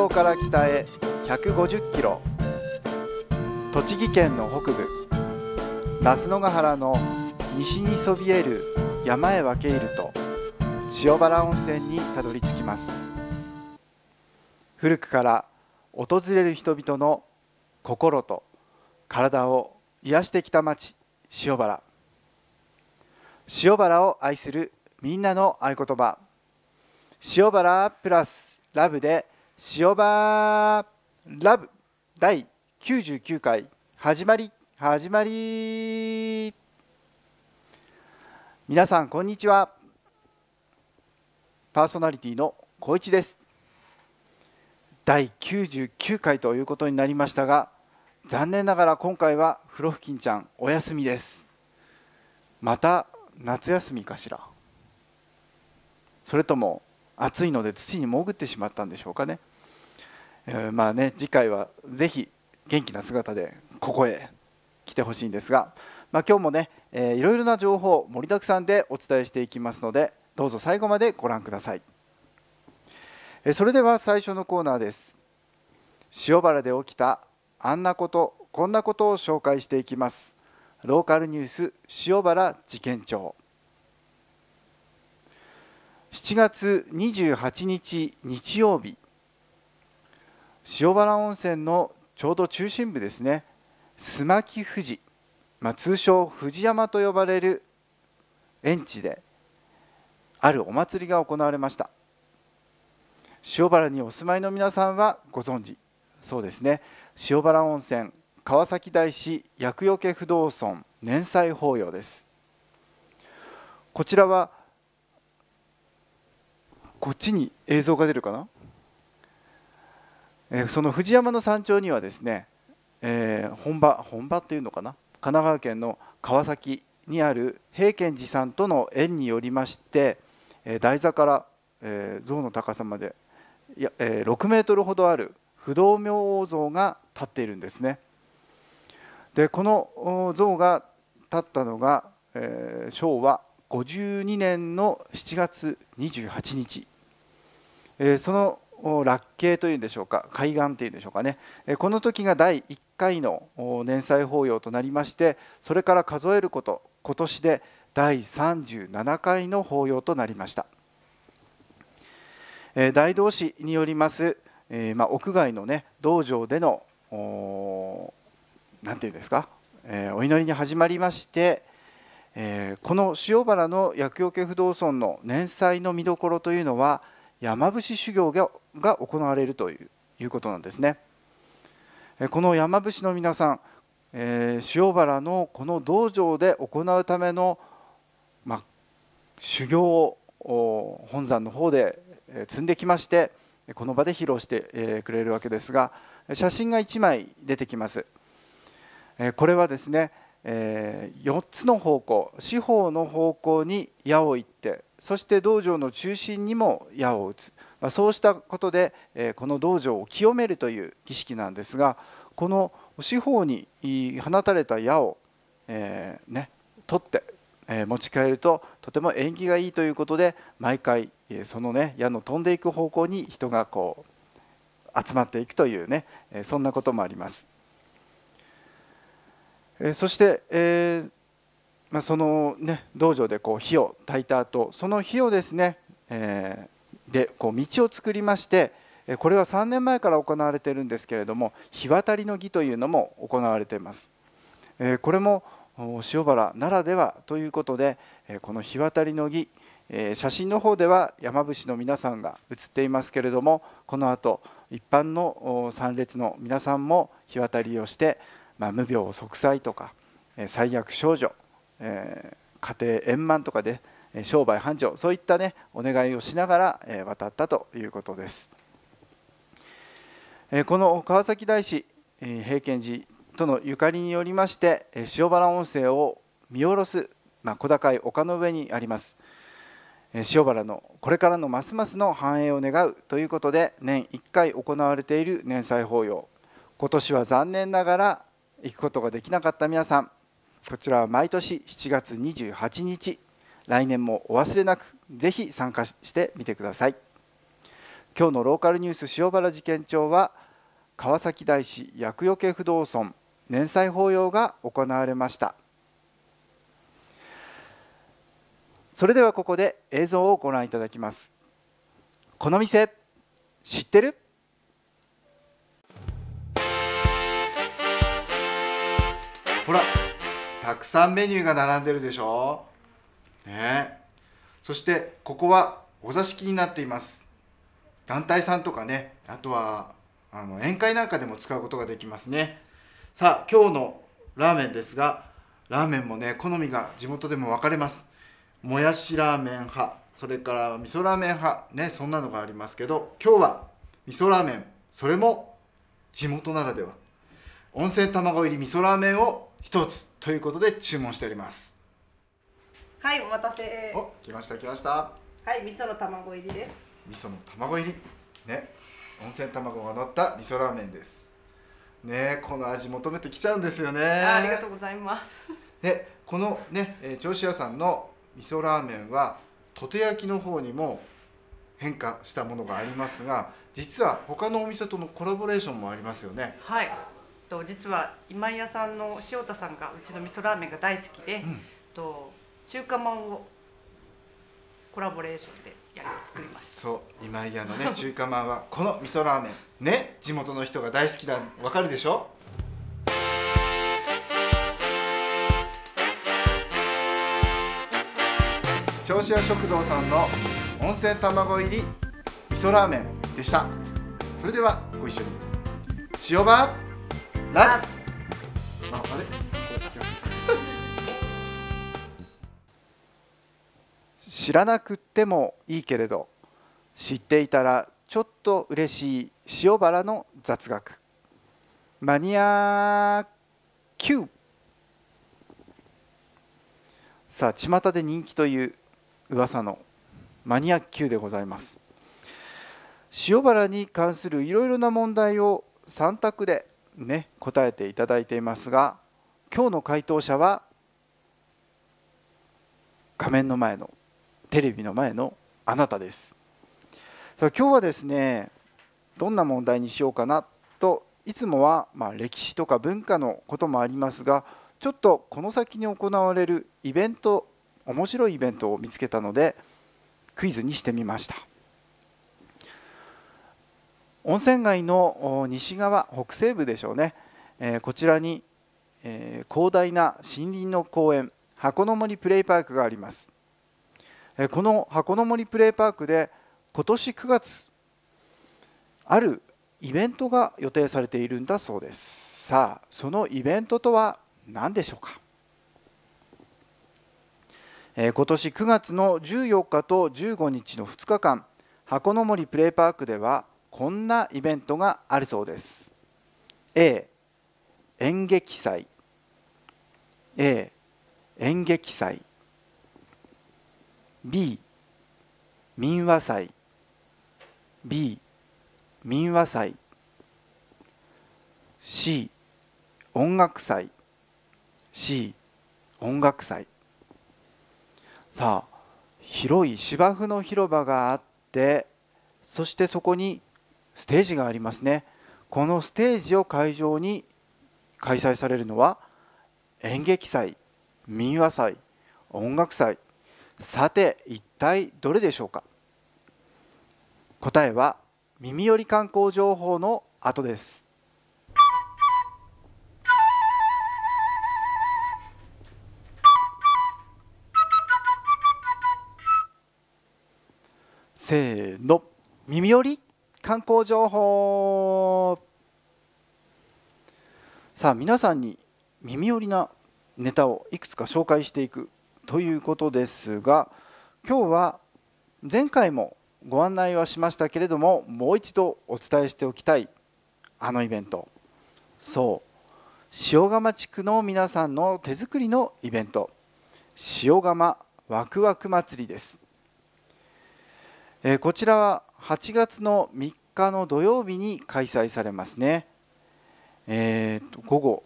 京から北へ150キロ栃木県の北部那須野ヶ原の西にそびえる山へ分け入ると塩原温泉にたどり着きます古くから訪れる人々の心と体を癒してきた町塩原塩原を愛するみんなの合言葉塩原プラスラブで塩場ラブ第99回始まり始まり皆さんこんにちはパーソナリティの小一です第99回ということになりましたが残念ながら今回はふろふきんちゃんお休みですまた夏休みかしらそれとも暑いので土に潜ってしまったんでしょうかねえー、まあね次回はぜひ元気な姿でここへ来てほしいんですが、まあ、今日もね、えー、いろいろな情報盛りだくさんでお伝えしていきますのでどうぞ最後までご覧ください、えー、それでは最初のコーナーです塩原で起きたあんなことこんなことを紹介していきますローカルニュース塩原事件帳7月28日日曜日塩原温泉のちょうど中心部ですね須磨木富士、まあ、通称富士山と呼ばれる園地であるお祭りが行われました塩原にお住まいの皆さんはご存知そうですね塩原温泉川崎大師厄除け不動尊年祭法要ですこちらはこっちに映像が出るかなえその藤山の山頂にはですね、えー、本場本場っていうのかな神奈川県の川崎にある平賢寺さんとの縁によりまして、え台座から、え像の高さまでいや、え6メートルほどある不動明王像が立っているんですね。でこの像が立ったのが、えー、昭和52年の7月28日、えー、その落慶というんでしょうか海岸というんでしょうかねこの時が第1回の年祭法要となりましてそれから数えること今年で第37回の法要となりました大同市によります、えまあ、屋外のね道場でのなんて言うんですか、えお祈りに始まりましてえこの塩原の厄除け不動尊の年祭の見どころというのは山伏修行がが行われるということなんですね。この山伏の皆さん、えー、塩原のこの道場で行うための、ま修行を本山の方で積んできましてこの場で披露してくれるわけですが写真が1枚出てきます。これはですね4つの方向四方の方向に矢を行ってそして道場の中心にも矢を打つまそうしたことでこの道場を清めるという儀式なんですがこの四方に放たれた矢を、えー、ね、取って、え持ち帰るととても縁起がいいということで毎回その、ね、矢の飛んでいく方向に人がこう集まっていくというねそんなこともあります。そして、えー、まあ、その、ね、道場でこう火を焚いた後その火をですね、えーでこう道を作りましてこれは3年前から行われているんですけれども日渡りの儀というのも行われていますこれも塩原ならではということでこの日渡りの儀写真の方では山伏の皆さんが写っていますけれどもこのあと一般の参列の皆さんも日渡りをして、まあ、無病息災とか最悪少女家庭円満とかで商売繁盛そういったねお願いをしながら渡ったということですこの川崎大師平賢寺とのゆかりによりまして塩原温泉を見下ろす、まあ、小高い丘の上にあります塩原のこれからのますますの繁栄を願うということで年1回行われている年祭法要今年は残念ながら行くことができなかった皆さんこちらは毎年7月28日来年もお忘れなくぜひ参加してみてください今日のローカルニュース塩原事件長は川崎大師厄除け不動尊年祭法要が行われましたそれではここで映像をご覧いただきますこの店知ってるほらたくさんメニューが並んでるでしょね、そしてここはお座敷になっています団体さんとかねあとはあの宴会なんかでも使うことができますねさあ今日のラーメンですがラーメンもね好みが地元でも分かれますもやしラーメン派それから味噌ラーメン派ねそんなのがありますけど今日は味噌ラーメンそれも地元ならでは温泉卵入り味噌ラーメンを1つということで注文しておりますはいお待たせお来ました来ましたはい味噌の卵入りです味噌の卵入りね温泉卵が乗った味噌ラーメンですねこの味求めてきちゃうんですよねありがとうございますでこのね、え銚子屋さんの味噌ラーメンはとて焼きの方にも変化したものがありますが実は他のお店とのコラボレーションもありますよねはいと実は今井屋さんの塩田さんがうちの味噌ラーメンが大好きで、うん、と中華まんをコラボレーションでや作りましたそう今井屋のね 中華まんはこの味噌ラーメンね地元の人が大好きだわかるでしょ銚子屋食堂さんの温泉卵入り味噌ラーメンでしたそれではご一緒に塩バーラッ知らなくてもいいけれど知っていたらちょっと嬉しい塩原の雑学マニア Q さあ巷で人気という噂のマニア Q でございます塩原に関するいろいろな問題を3択でね答えていただいていますが今日の回答者は画面の前のテレビの前のあなたですさあ今日はですねどんな問題にしようかなといつもはま歴史とか文化のこともありますがちょっとこの先に行われるイベント面白いイベントを見つけたのでクイズにしてみました温泉街の西側北西部でしょうね、えー、こちらに、えー、広大な森林の公園箱の森プレイパークがありますこの箱の森プレイパークで今年9月あるイベントが予定されているんだそうですさあそのイベントとは何でしょうか、え今年9月の14日と15日の2日間箱の森プレイパークではこんなイベントがあるそうです A 演劇祭 A 演劇祭 B 民話祭 B 民話祭 C 音楽祭 C 音楽祭さあ広い芝生の広場があってそしてそこにステージがありますねこのステージを会場に開催されるのは演劇祭民話祭音楽祭さて一体どれでしょうか答えは耳寄り観光情報の後ですせーの耳寄り観光情報さあ皆さんに耳寄りなネタをいくつか紹介していくということですが今日は前回もご案内はしましたけれどももう一度お伝えしておきたいあのイベントそう塩釜地区の皆さんの手作りのイベント塩釜ワクワク祭りです、えー、こちらは8月の3日の土曜日に開催されますねえー、と午後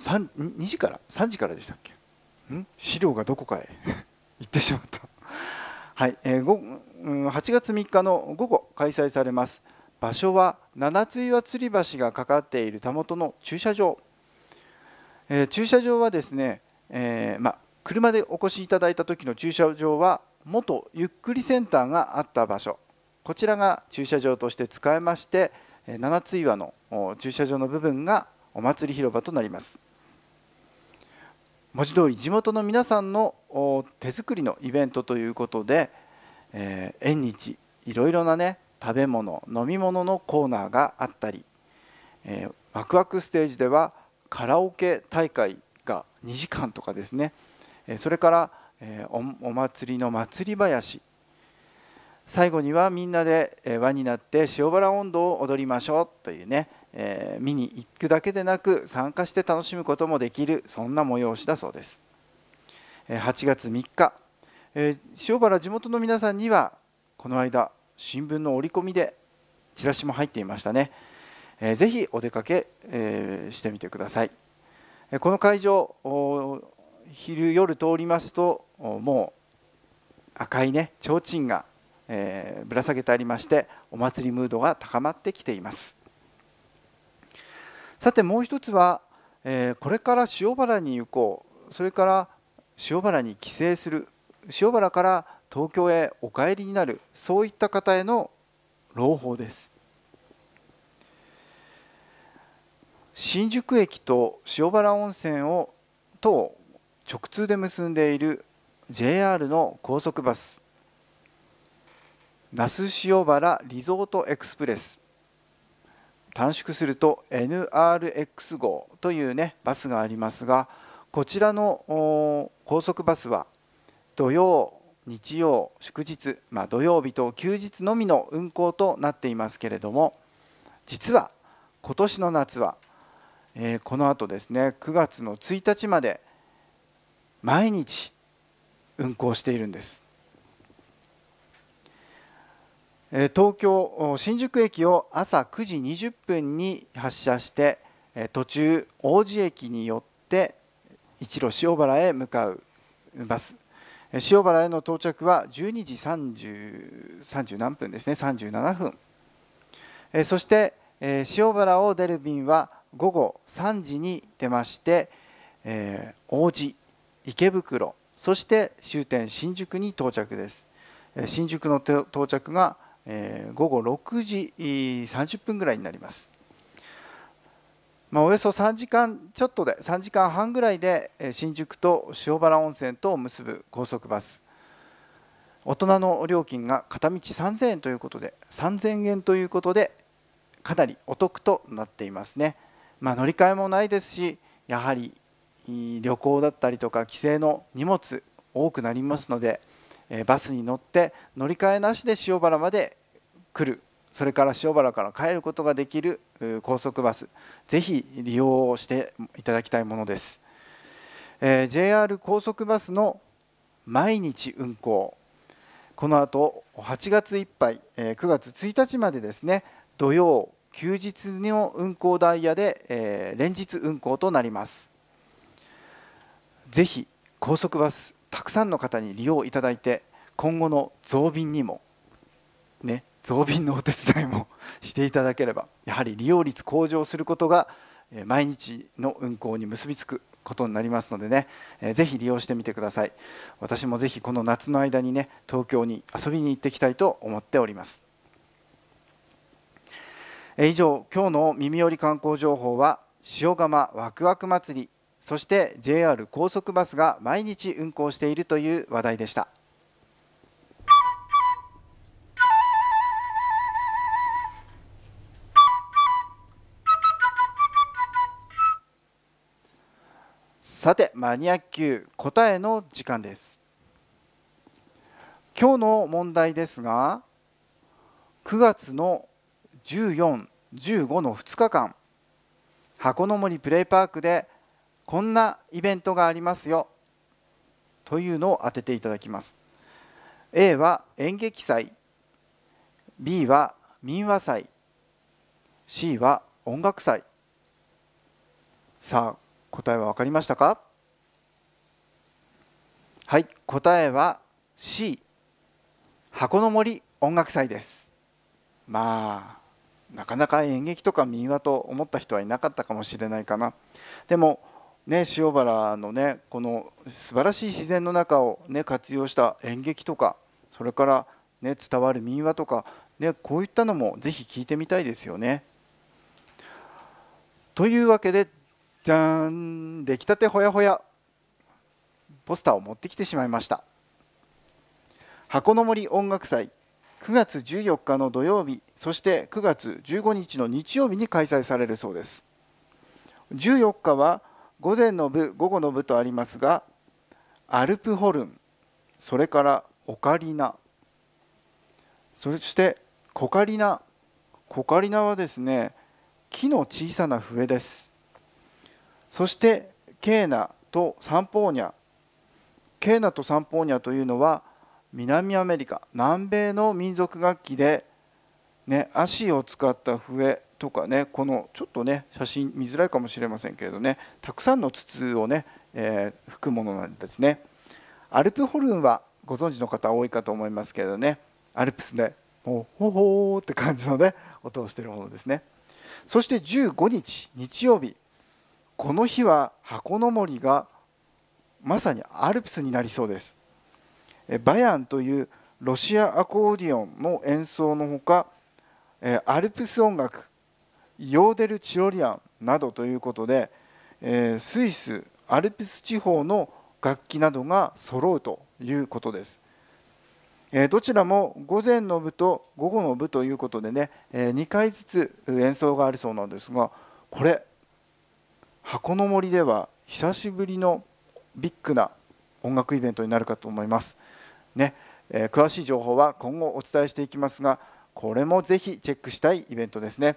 2時から3時からでしたっけん資料がどこかへ 行ってしまったはい、えー、8月3日の午後開催されます場所は七つ岩吊り橋がかかっているたもとの駐車場、えー、駐車場はですね、えー、ま車でお越しいただいた時の駐車場は元ゆっくりセンターがあった場所こちらが駐車場として使えまして七つ岩の駐車場の部分がお祭り広場となります文字通り地元の皆さんの手作りのイベントということで、えー、縁日いろいろなね食べ物飲み物のコーナーがあったり、えー、ワクワクステージではカラオケ大会が2時間とかですね、えそれから、えお祭りの祭り林最後にはみんなで輪になって塩原音頭を踊りましょうというねえー、見に行くだけでなく参加して楽しむこともできるそんな催しだそうです8月3日、えー、塩原地元の皆さんにはこの間新聞の折り込みでチラシも入っていましたね、えー、ぜひお出かけ、えー、してみてくださいこの会場昼夜通りますともう赤いね提灯が、えぶら下げてありましてお祭りムードが高まってきていますさてもう一つは、えー、これから塩原に行こうそれから塩原に帰省する塩原から東京へお帰りになるそういった方への朗報です新宿駅と塩原温泉をと直通で結んでいる JR の高速バス那須塩原リゾートエクスプレス短縮すると NRX 号というねバスがありますがこちらの高速バスは土曜日曜祝日、まあ、土曜日と休日のみの運行となっていますけれども実は今年の夏は、えー、このあとですね9月の1日まで毎日運行しているんです。東京新宿駅を朝9時20分に発車して途中王子駅に寄って一路塩原へ向かうバス塩原への到着は12時 30, 30何分ですね37分そして塩原を出る便は午後3時に出まして王子池袋そして終点新宿に到着です新宿の到着がえ午後6時30分ぐらいになります。まあ、およそ3時間ちょっとで3時間半ぐらいで新宿と塩原温泉とを結ぶ高速バス大人の料金が片道3000円ということで3000円ということでかなりお得となっていますね、まあ、乗り換えもないですしやはり旅行だったりとか帰省の荷物多くなりますのでバスに乗って乗り換えなしで塩原まで来るそれから塩原から帰ることができる高速バスぜひ利用していただきたいものです、え JR 高速バスの毎日運行この後と8月いっぱい9月1日までですね土曜休日の運行ダイヤで、え連日運行となりますぜひ高速バスたくさんの方に利用いただいて今後の増便にもね増便のお手伝いも していただければやはり利用率向上することが毎日の運行に結びつくことになりますのでね、えひ利用してみてください私もぜひこの夏の間にね東京に遊びに行ってきたいと思っております、え以上今日の耳より観光情報は塩釜わくわく祭りそして JR 高速バスが毎日運行しているという話題でしたさてマニアック答えの時間です今日の問題ですが9月の14、15の2日間箱の森プレイパークでこんなイベントがありますよというのを当てていただきます A は演劇祭 B は民話祭 C は音楽祭さあ答えは分かりましたかはい答えは C 箱の森音楽祭ですまあなかなか演劇とか民話と思った人はいなかったかもしれないかなでもね、塩原のねこの素晴らしい自然の中を、ね、活用した演劇とかそれから、ね、伝わる民話とか、ね、こういったのもぜひ聞いてみたいですよね。というわけでじゃん出来たてほやほやポスターを持ってきてしまいました箱の森音楽祭9月14日の土曜日そして9月15日の日曜日に開催されるそうです14日は「午前の部午後の部とありますがアルプホルンそれからオカリナそしてコカリナコカリナはですね木の小さな笛ですそしてケーナとサンポーニャケーナとサンポーニャというのは南アメリカ南米の民族楽器で、ね、足を使った笛とかねこのちょっとね写真見づらいかもしれませんけれどねたくさんの筒をね、えー、含むものなんですね。アルプホルンはご存知の方多いかと思いますけれどねアルプスでもうほほーって感じのね音をしてるものですね。そして15日日曜日この日は箱の森がまさにアルプスになりそうです。バヤンというロシアアコーディオンの演奏のほかアルプス音楽ヨーデルチロリアンなどということで、えスイスアルプス地方の楽器などが揃うということです。えどちらも午前の部と午後の部ということでね、え2回ずつ演奏があるそうなんですがこれ箱の森では久しぶりのビッグな音楽イベントになるかと思います。ねえ詳しい情報は今後お伝えしていきますがこれもぜひチェックしたいイベントですね。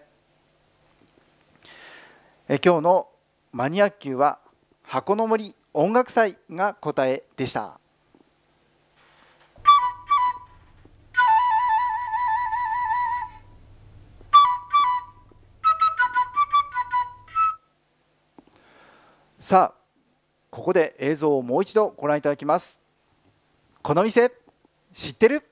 え今日のマニアックは箱の森音楽祭が答えでしたさあここで映像をもう一度ご覧いただきますこの店知ってる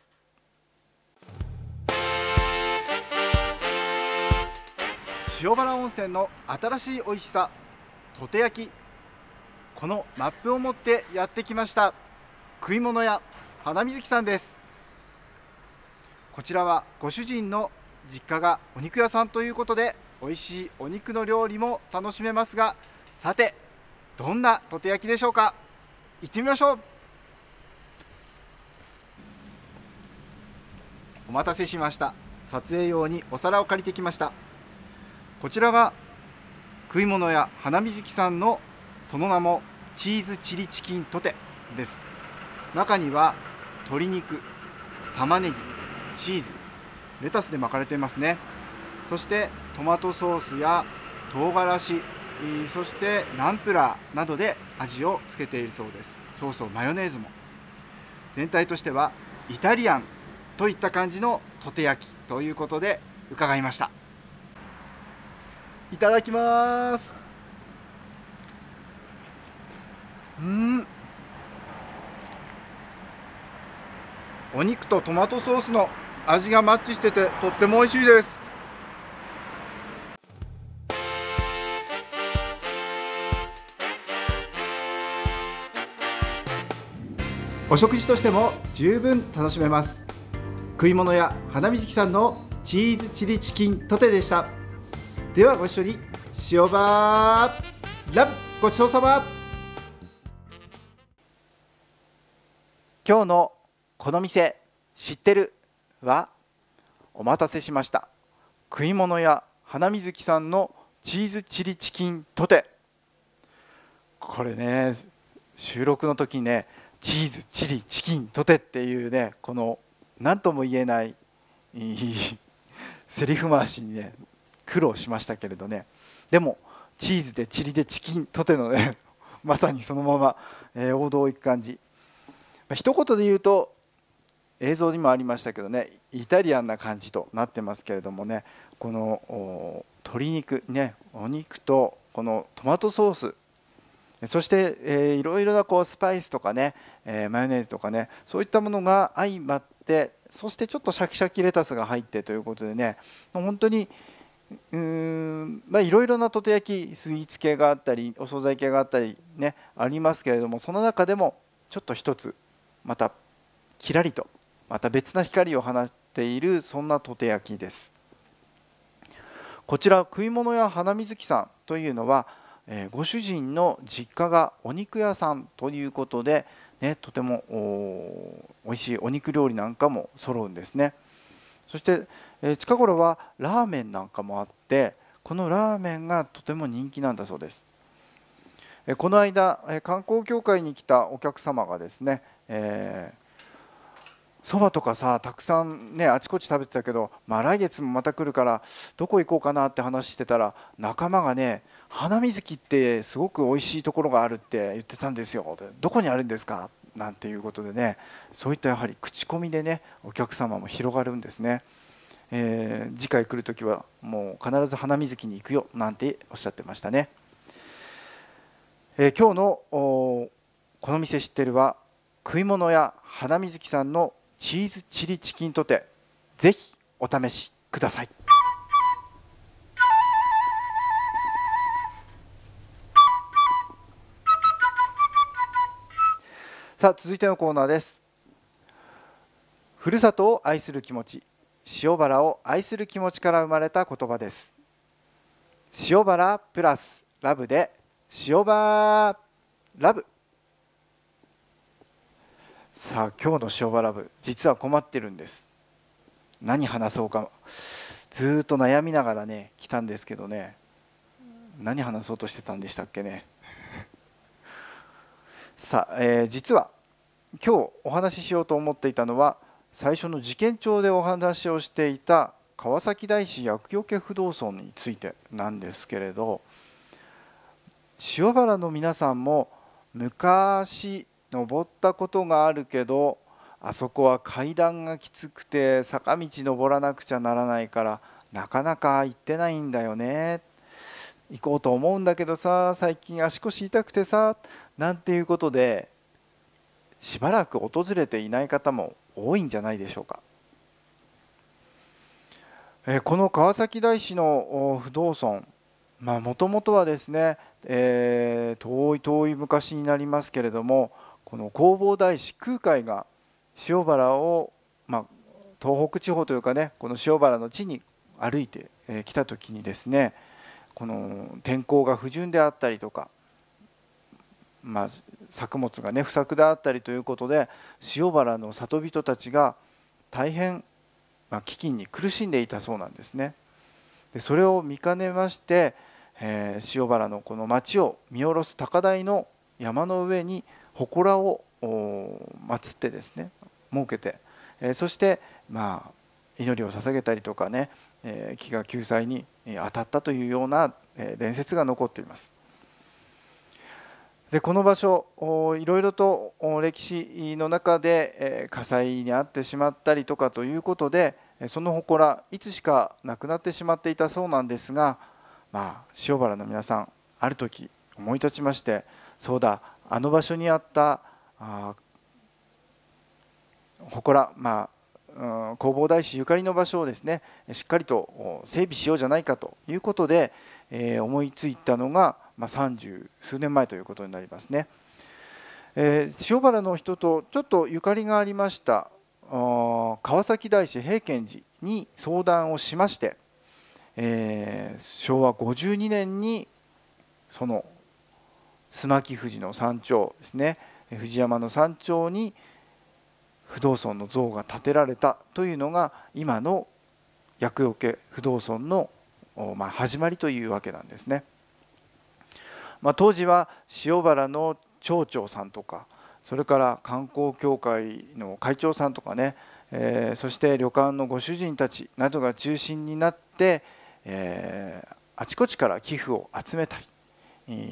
塩原温泉の新しい美味しさとて焼きこのマップを持ってやってきました食い物屋花水木さんですこちらはご主人の実家がお肉屋さんということで美味しいお肉の料理も楽しめますがさてどんなとて焼きでしょうか行ってみましょうお待たせしました撮影用にお皿を借りてきましたこちらが食い物屋花水木さんのその名もチーズチリチキンとてです中には鶏肉玉ねぎチーズレタスで巻かれていますねそしてトマトソースや唐辛子そしてナンプラーなどで味をつけているそうですソースをマヨネーズも全体としてはイタリアンといった感じのとて焼きということで伺いましたいただきますうんお肉とトマトソースの味がマッチしててとっても美味しいですお食事としても十分楽しめます食い物や花水木さんのチーズチリチキントテでしたではご一緒に塩バーラブごちそうさま今日のこの店知ってるはお待たせしました食い物屋花水木さんのチーズチリチキンとてこれね収録の時ねチーズチリチキンとてっていうねこの何とも言えないセリフ回しにね苦労しましたけれどねでもチーズでチリでチキンとてのね まさにそのまま、えー、王道をいく感じ、まあ、一言で言うと映像にもありましたけどねイタリアンな感じとなってますけれどもねこの鶏肉ねお肉とこのトマトソースそして、えー、いろいろなこうスパイスとかね、えー、マヨネーズとかねそういったものが相まってそしてちょっとシャキシャキレタスが入ってということでね本当に、うんまあいろいろなとて焼きスイーツ系があったりお惣菜系があったりねありますけれどもその中でもちょっと一つまたきらりとまた別な光を放っているそんなとて焼きですこちら食い物屋花水木さんというのは、えー、ご主人の実家がお肉屋さんということで、ね、とてもおいしいお肉料理なんかも揃うんですねそしてえー、近頃はラーメンなんかもあってこのラーメンがとても人気なんだそうです、えー、この間、え観光協会に来たお客様がですね、えーそばとかさたくさんねあちこち食べてたけど、まあ、来月もまた来るからどこ行こうかなって話してたら仲間がね花水木ってすごく美味しいところがあるって言ってたんですよどこにあるんですかなんていうことでねそういったやはり口コミでねお客様も広がるんですね。えー、次回来る時はもう必ず花水木に行くよなんておっしゃってましたね、えー、今日のこの店知ってるは食い物屋花水木さんのチーズチリチキンとてぜひお試しくださいさあ続いてのコーナーですふるさとを愛する気持ち塩原を愛する気持ちから生まれた言葉です塩原プラスラブで塩原ラブさあ今日の塩原ラブ実は困ってるんです何話そうかずっと悩みながらね来たんですけどね何話そうとしてたんでしたっけねさあ、えー、実は今日お話ししようと思っていたのは最初の事件帳でお話をしていた川崎大師厄除け不動尊についてなんですけれど塩原の皆さんも昔登ったことがあるけどあそこは階段がきつくて坂道登らなくちゃならないからなかなか行ってないんだよね行こうと思うんだけどさ最近足腰痛くてさなんていうことでしばらく訪れていない方も多いんじゃないでしょうか。この川崎大師の不動尊もともとはですね、えー、遠い遠い昔になりますけれどもこの弘法大師空海が塩原を、まあ、東北地方というかねこの塩原の地に歩いてきた時にですねこの天候が不順であったりとか、まあ、作物がね不作であったりということで塩原の里人たちが大変、まあ、飢饉に苦しんでいたそうなんですね。でそれを見かねまして、えー、塩原のこの町を見下ろす高台の山の上に祠を祀ってですね設けて、えー、そしてまあ祈りを捧げたりとかね、え飢餓救済に当たったというような伝説が残っています。でこの場所いろいろと歴史の中で火災に遭ってしまったりとかということでその祠いつしかなくなってしまっていたそうなんですが、まあ、塩原の皆さんある時思い立ちましてそうだあの場所にあったあ祠まあ、うん、弘法大師ゆかりの場所をですねしっかりと整備しようじゃないかということで、えー、思いついたのが「ま30数年前ということになりますね。えー、塩原の人とちょっとゆかりがありました川崎大師平賢寺に相談をしまして、えー、昭和52年にその須磨木富士の山頂ですね富士山の山頂に不動尊の像が建てられたというのが今の厄除け不動尊の、ま始まりというわけなんですね。まあ、当時は塩原の町長さんとかそれから観光協会の会長さんとかね、えー、そして旅館のご主人たちなどが中心になって、えー、あちこちから寄付を集めたり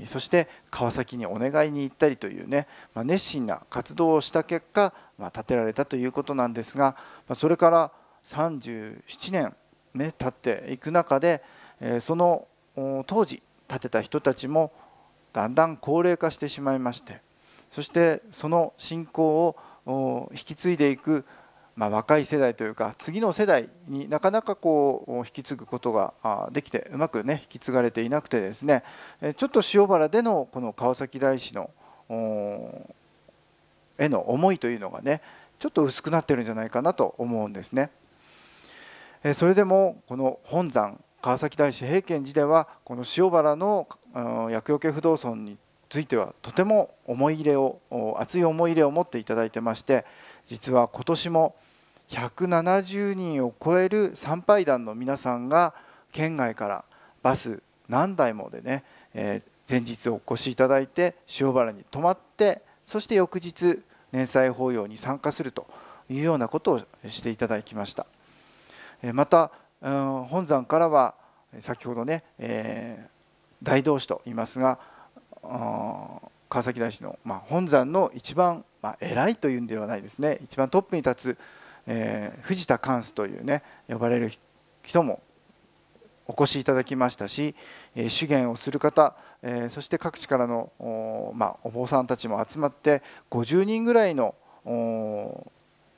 そして川崎にお願いに行ったりというね、まあ、熱心な活動をした結果、まあ、建てられたということなんですが、まあ、それから37年、ね、経っていく中で、えー、その当時建てた人たちもだんだん高齢化してしまいましてそしてその信仰を引き継いでいく、まあ、若い世代というか次の世代になかなかこう引き継ぐことができてうまくね引き継がれていなくてですねちょっと塩原でのこの川崎大師のへの思いというのがねちょっと薄くなってるんじゃないかなと思うんですね。それでもこの本山川崎大師平賢寺ではこの塩原の厄除け不動尊についてはとても思い入れを熱い思い入れを持っていただいてまして実は今年も170人を超える参拝団の皆さんが県外からバス何台もでね、えー、前日お越しいただいて塩原に泊まってそして翌日年祭法要に参加するというようなことをしていただきました。また本山からは先ほどね、えー、大同士と言いますが川崎大師の、まあ、本山の一番、まあ、偉いというんではないですね一番トップに立つ、えー、藤田貫スというね呼ばれる人もお越しいただきましたし、えー、修験をする方、えー、そして各地からのお,、まあ、お坊さんたちも集まって50人ぐらいのお、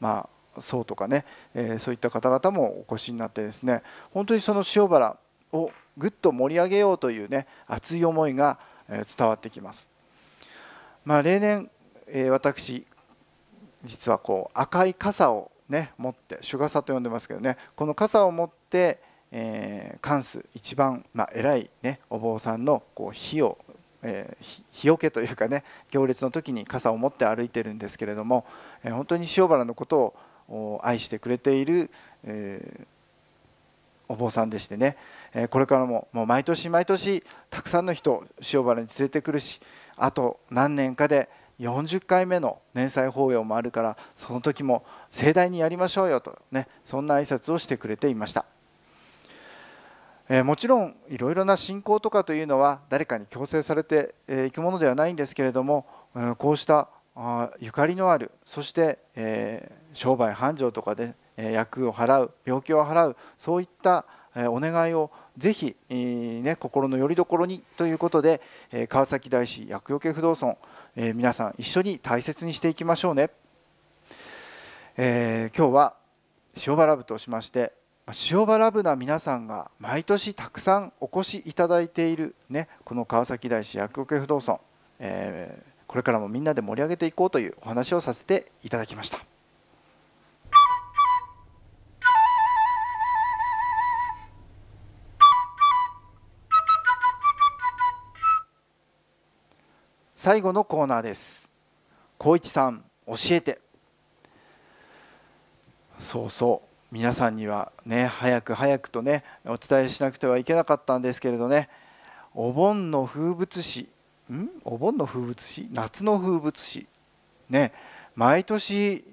まあ、僧とかね、えー、そういった方々もお越しになってですね本当にその塩原をぐっと盛り上げようというね熱い思いが伝わってきます。まあ、例年、えー、私実はこう赤い傘をね持って朱傘と呼んでますけどねこの傘を持って、えー、関数一番、まあ、偉い、ね、お坊さんのこう火を、え日よけというかね行列の時に傘を持って歩いてるんですけれども、え本当に塩原のことを愛してくれている、えお坊さんでしてねこれからももう毎年毎年たくさんの人塩原に連れてくるしあと何年かで40回目の年祭法要もあるからその時も盛大にやりましょうよとねそんな挨拶をしてくれていました。えもちろんいろいろな信仰とかというのは誰かに強制されていくものではないんですけれどもこうしたゆかりのあるそして、え商売繁盛とかで役を払う病気を払うそういったお願いをぜひ、ね、心のよりどころにということでえ川崎大師厄除け不動尊え皆さん一緒に大切にしていきましょうね。えー、今日は塩原部としまして塩原部な皆さんが毎年たくさんお越しいただいている、ね、この川崎大師厄除け不動尊、えー、これからもみんなで盛り上げていこうというお話をさせていただきました。最後のコーナーです光一さん教えてそうそう皆さんにはね早く早くとねお伝えしなくてはいけなかったんですけれどねお盆の風物詩んお盆の風物詩夏の風物詩ね毎年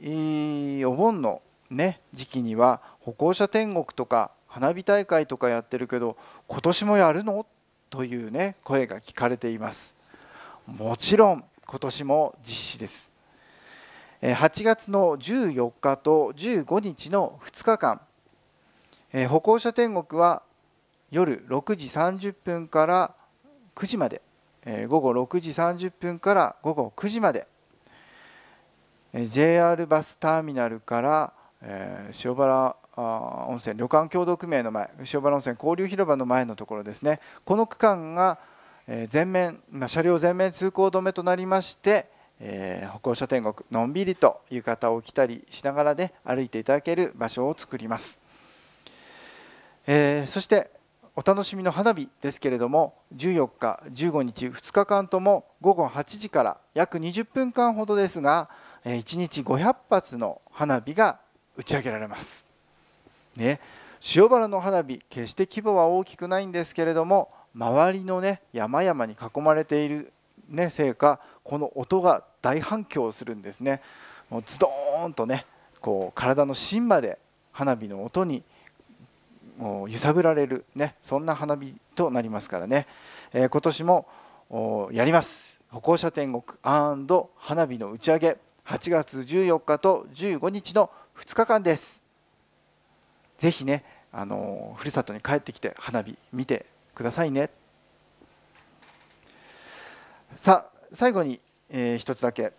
お盆のね時期には歩行者天国とか花火大会とかやってるけど今年もやるのというね声が聞かれています。もちろん今年も実施です8月の14日と15日の2日間歩行者天国は夜6時30分から9時まで午後6時30分から午後9時まで JR バスターミナルから塩原温泉旅館協同組合の前塩原温泉交流広場の前のところですねこの区間が全面、まあ、車両全面通行止めとなりまして、え歩行者天国のんびりと浴衣を着たりしながらで、歩いていただける場所を作ります、えそしてお楽しみの花火ですけれども14日15日2日間とも午後8時から約20分間ほどですが1日500発の花火が打ち上げられます、ね、塩原の花火決して規模は大きくないんですけれども周りのね山々に囲まれている、ね、せいかこの音が大反響するんですねもうズドーンとねこう体の芯まで花火の音にもう揺さぶられる、ね、そんな花火となりますからね、えー、今年もやります歩行者天国花火の打ち上げ8月14日と15日の2日間です。ぜひねあのふるさとに帰ってきて花火見てくださいねさあ最後に、えー、一つだけ、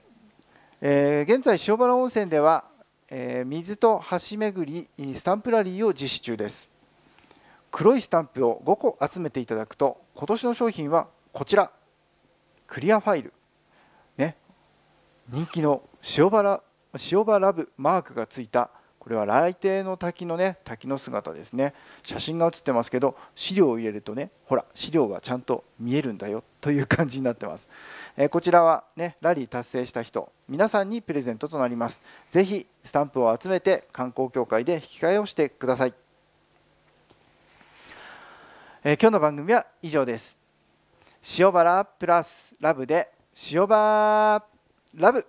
えー、現在塩原温泉では、えー、水と橋巡りスタンプラリーを実施中です黒いスタンプを5個集めていただくと今年の商品はこちらクリアファイルね人気の塩原塩原ラブマークがついたこれは雷帝の滝のね滝の姿ですね写真が写ってますけど資料を入れるとねほら資料がちゃんと見えるんだよという感じになってます、えー、こちらはねラリー達成した人皆さんにプレゼントとなりますぜひスタンプを集めて観光協会で引き換えをしてください、えー、今日の番組は以上です塩原プラスラブで塩原ラブ